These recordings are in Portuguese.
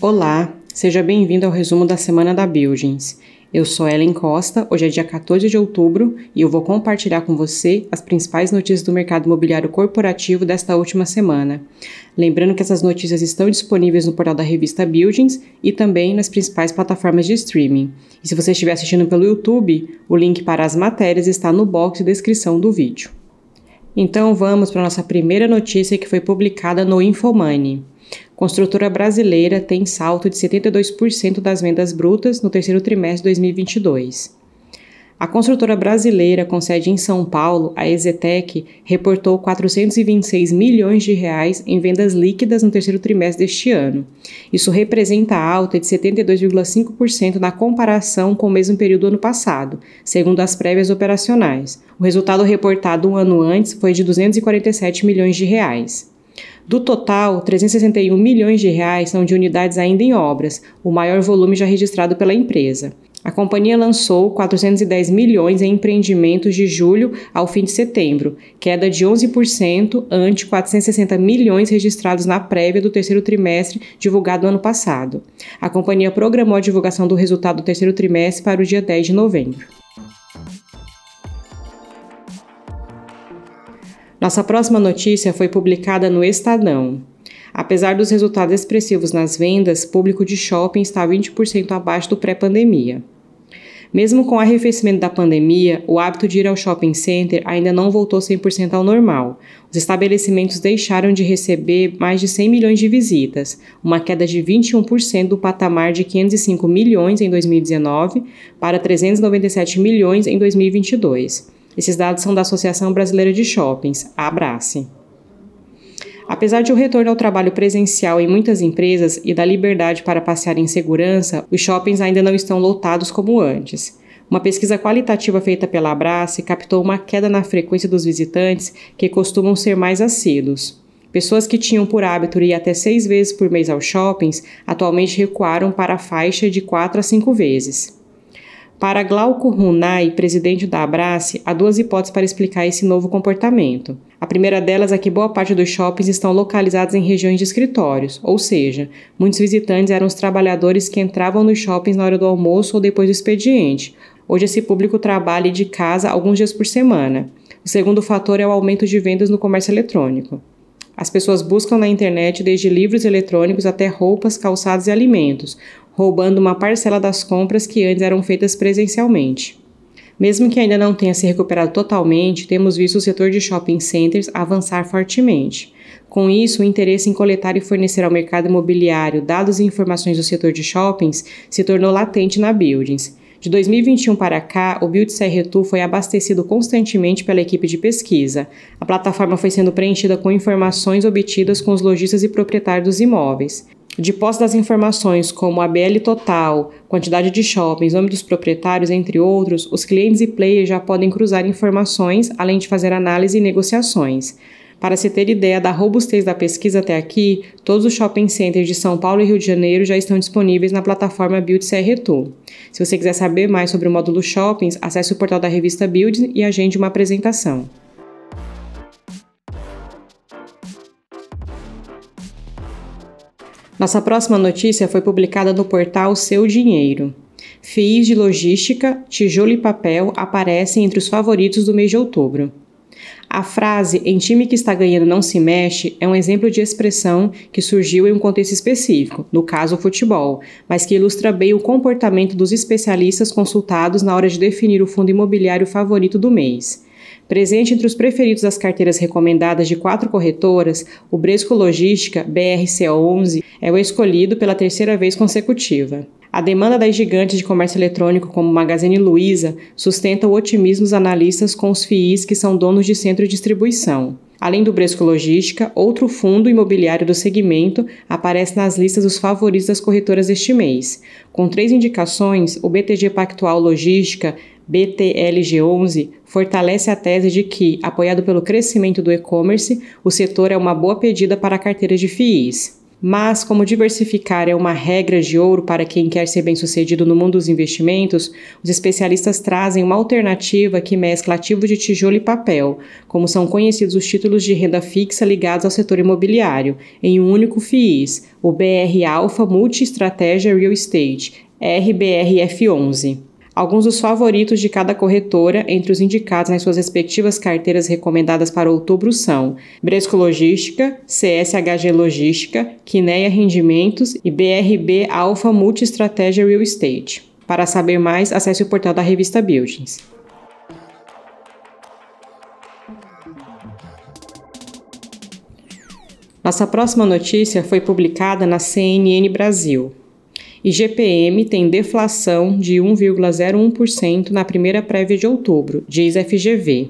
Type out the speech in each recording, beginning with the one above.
Olá, seja bem-vindo ao resumo da semana da Buildings. Eu sou Ellen Costa, hoje é dia 14 de outubro e eu vou compartilhar com você as principais notícias do mercado imobiliário corporativo desta última semana. Lembrando que essas notícias estão disponíveis no portal da revista Buildings e também nas principais plataformas de streaming. E se você estiver assistindo pelo YouTube, o link para as matérias está no box de descrição do vídeo. Então vamos para a nossa primeira notícia que foi publicada no InfoMoney construtora brasileira tem salto de 72% das vendas brutas no terceiro trimestre de 2022. A construtora brasileira com sede em São Paulo, a Exetec, reportou 426 milhões de reais em vendas líquidas no terceiro trimestre deste ano. Isso representa alta de 72,5% na comparação com o mesmo período do ano passado, segundo as prévias operacionais. O resultado reportado um ano antes foi de 247 milhões de reais. Do total, 361 milhões de reais são de unidades ainda em obras, o maior volume já registrado pela empresa. A companhia lançou 410 milhões em empreendimentos de julho ao fim de setembro, queda de 11% ante 460 milhões registrados na prévia do terceiro trimestre divulgado ano passado. A companhia programou a divulgação do resultado do terceiro trimestre para o dia 10 de novembro. Nossa próxima notícia foi publicada no Estadão. Apesar dos resultados expressivos nas vendas, público de shopping está 20% abaixo do pré-pandemia. Mesmo com o arrefecimento da pandemia, o hábito de ir ao shopping center ainda não voltou 100% ao normal. Os estabelecimentos deixaram de receber mais de 100 milhões de visitas, uma queda de 21% do patamar de 505 milhões em 2019 para 397 milhões em 2022. Esses dados são da Associação Brasileira de Shoppings, a Abrace. Apesar de o retorno ao trabalho presencial em muitas empresas e da liberdade para passear em segurança, os shoppings ainda não estão lotados como antes. Uma pesquisa qualitativa feita pela Abrace captou uma queda na frequência dos visitantes, que costumam ser mais assíduos. Pessoas que tinham por hábito ir até seis vezes por mês aos shoppings atualmente recuaram para a faixa de quatro a cinco vezes. Para Glauco Runai, presidente da Abrace, há duas hipóteses para explicar esse novo comportamento. A primeira delas é que boa parte dos shoppings estão localizados em regiões de escritórios, ou seja, muitos visitantes eram os trabalhadores que entravam nos shoppings na hora do almoço ou depois do expediente. Hoje esse público trabalha de casa alguns dias por semana. O segundo fator é o aumento de vendas no comércio eletrônico. As pessoas buscam na internet desde livros eletrônicos até roupas, calçados e alimentos, roubando uma parcela das compras que antes eram feitas presencialmente. Mesmo que ainda não tenha se recuperado totalmente, temos visto o setor de shopping centers avançar fortemente. Com isso, o interesse em coletar e fornecer ao mercado imobiliário dados e informações do setor de shoppings se tornou latente na Buildings. De 2021 para cá, o Build Serretu foi abastecido constantemente pela equipe de pesquisa. A plataforma foi sendo preenchida com informações obtidas com os lojistas e proprietários dos imóveis. De posse das informações como a BL total, quantidade de shoppings, nome dos proprietários, entre outros, os clientes e players já podem cruzar informações, além de fazer análise e negociações. Para se ter ideia da robustez da pesquisa até aqui, todos os shopping centers de São Paulo e Rio de Janeiro já estão disponíveis na plataforma Build CR Tool. Se você quiser saber mais sobre o módulo Shoppings, acesse o portal da revista Build e agende uma apresentação. Nossa próxima notícia foi publicada no portal Seu Dinheiro. FIIs de logística, tijolo e papel aparecem entre os favoritos do mês de outubro. A frase em time que está ganhando não se mexe é um exemplo de expressão que surgiu em um contexto específico, no caso o futebol, mas que ilustra bem o comportamento dos especialistas consultados na hora de definir o fundo imobiliário favorito do mês. Presente entre os preferidos das carteiras recomendadas de quatro corretoras, o Bresco Logística brco 11 é o escolhido pela terceira vez consecutiva. A demanda das gigantes de comércio eletrônico como Magazine Luiza sustenta o otimismo dos analistas com os FIIs que são donos de centro de distribuição. Além do Bresco Logística, outro fundo imobiliário do segmento aparece nas listas dos favoritos das corretoras este mês. Com três indicações, o BTG Pactual Logística BTLG11 fortalece a tese de que, apoiado pelo crescimento do e-commerce, o setor é uma boa pedida para carteiras de FIIs. Mas, como diversificar é uma regra de ouro para quem quer ser bem-sucedido no mundo dos investimentos, os especialistas trazem uma alternativa que mescla ativos de tijolo e papel, como são conhecidos os títulos de renda fixa ligados ao setor imobiliário, em um único FIIs, o BR Alpha Multi Estratégia Real Estate, RBRF11 alguns dos favoritos de cada corretora entre os indicados nas suas respectivas carteiras recomendadas para outubro são Bresco Logística, CSHG Logística, Quineia Rendimentos e BRB Alpha Multistratégia Real Estate. Para saber mais, acesse o portal da revista Buildings. Nossa próxima notícia foi publicada na CNN Brasil e GPM tem deflação de 1,01% na primeira prévia de outubro, diz FGV.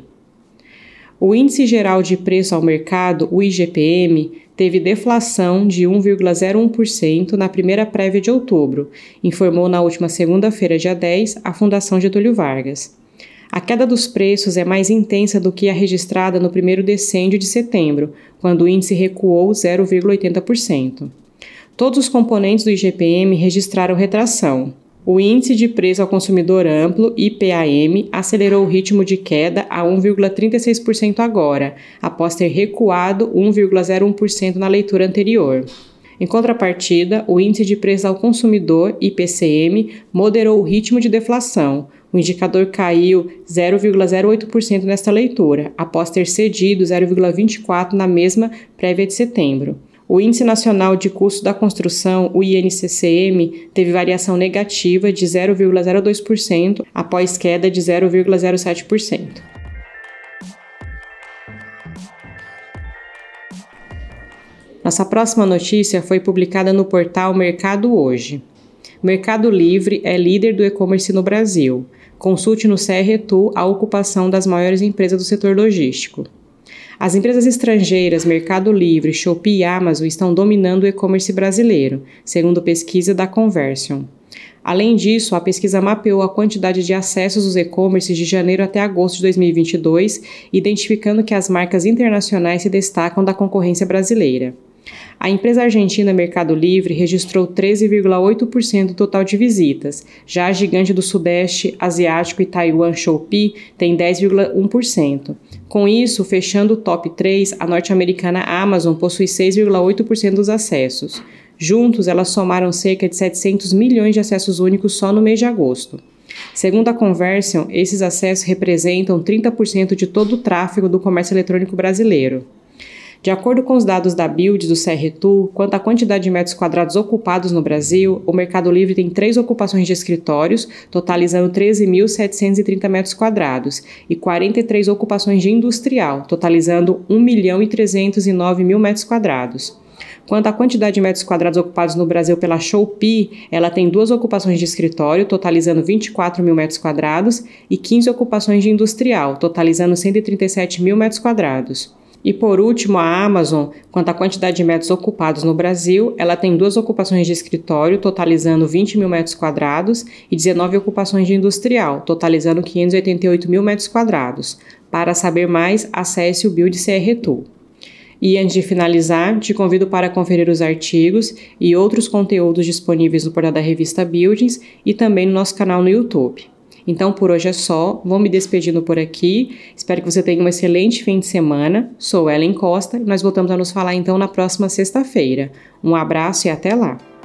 O Índice Geral de Preço ao Mercado, o IGPM, teve deflação de 1,01% na primeira prévia de outubro, informou na última segunda-feira, dia 10, a Fundação Getúlio Vargas. A queda dos preços é mais intensa do que a registrada no primeiro decêndio de setembro, quando o índice recuou 0,80%. Todos os componentes do IGPM registraram retração. O índice de preço ao consumidor amplo, IPAM, acelerou o ritmo de queda a 1,36% agora, após ter recuado 1,01% na leitura anterior. Em contrapartida, o índice de preço ao consumidor, IPCM, moderou o ritmo de deflação. O indicador caiu 0,08% nesta leitura, após ter cedido 0,24% na mesma prévia de setembro. O Índice Nacional de Custo da Construção, o INCCM, teve variação negativa de 0,02% após queda de 0,07%. Nossa próxima notícia foi publicada no portal Mercado Hoje. Mercado Livre é líder do e-commerce no Brasil. Consulte no CRTU a ocupação das maiores empresas do setor logístico. As empresas estrangeiras Mercado Livre, Shopee e Amazon estão dominando o e-commerce brasileiro, segundo pesquisa da Conversion. Além disso, a pesquisa mapeou a quantidade de acessos dos e-commerces de janeiro até agosto de 2022, identificando que as marcas internacionais se destacam da concorrência brasileira. A empresa argentina Mercado Livre registrou 13,8% do total de visitas. Já a gigante do Sudeste Asiático e Taiwan Shopee tem 10,1%. Com isso, fechando o top 3, a norte-americana Amazon possui 6,8% dos acessos. Juntos, elas somaram cerca de 700 milhões de acessos únicos só no mês de agosto. Segundo a Conversion, esses acessos representam 30% de todo o tráfego do comércio eletrônico brasileiro. De acordo com os dados da Build do CRTU, quanto à quantidade de metros quadrados ocupados no Brasil, o Mercado Livre tem três ocupações de escritórios, totalizando 13.730 metros quadrados, e 43 ocupações de industrial, totalizando 1 milhão e 309 mil metros quadrados. Quanto à quantidade de metros quadrados ocupados no Brasil pela Shopee, ela tem duas ocupações de escritório, totalizando 24 mil metros quadrados, e 15 ocupações de industrial, totalizando 137 mil metros quadrados. E por último, a Amazon, quanto à quantidade de metros ocupados no Brasil, ela tem duas ocupações de escritório, totalizando 20 mil metros quadrados, e 19 ocupações de industrial, totalizando 588 mil metros quadrados. Para saber mais, acesse o Build CR Tool. E antes de finalizar, te convido para conferir os artigos e outros conteúdos disponíveis no portal da revista Buildings e também no nosso canal no YouTube. Então por hoje é só, vou me despedindo por aqui. Espero que você tenha um excelente fim de semana. Sou Ellen Costa e nós voltamos a nos falar então na próxima sexta-feira. Um abraço e até lá!